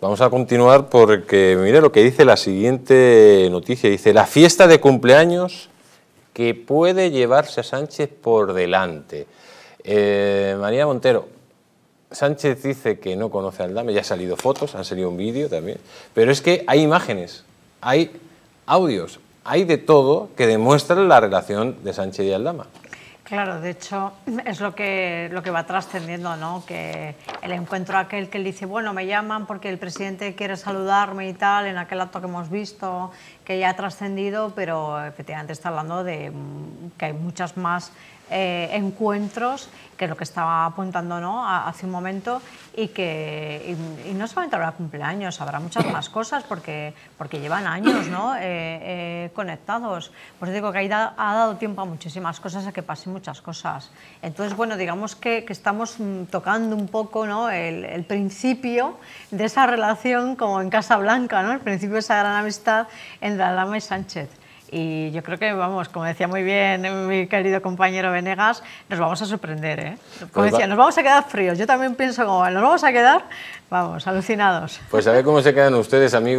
Vamos a continuar porque mire lo que dice la siguiente noticia. Dice, la fiesta de cumpleaños que puede llevarse a Sánchez por delante. Eh, María Montero, Sánchez dice que no conoce a Aldama, ya han salido fotos, han salido un vídeo también, pero es que hay imágenes, hay audios, hay de todo que demuestran la relación de Sánchez y Aldama. Claro, de hecho, es lo que, lo que va trascendiendo, ¿no? Que el encuentro aquel que él dice, bueno, me llaman porque el presidente quiere saludarme y tal, en aquel acto que hemos visto, que ya ha trascendido, pero efectivamente está hablando de que hay muchas más eh, encuentros, que es lo que estaba apuntando ¿no? hace un momento, y que no solamente habrá cumpleaños, habrá muchas más cosas, porque, porque llevan años ¿no? Eh, eh, conectados. Pues digo que ha dado tiempo a muchísimas cosas, a que pasen muchas cosas. Entonces, bueno, digamos que, estamos mm, tocando un poco ¿no? el, principio de esa relación, como en Casa Blanca, ¿no? el principio de esa gran amistad entre Adama y Sánchez. Y yo creo que, vamos, como decía muy bien mi querido compañero Venegas, nos vamos a sorprender, ¿eh? Como pues decía, nos vamos a quedar fríos. Yo también pienso como, nos vamos a quedar, vamos, alucinados. Pues a ver cómo se quedan ustedes, amigos.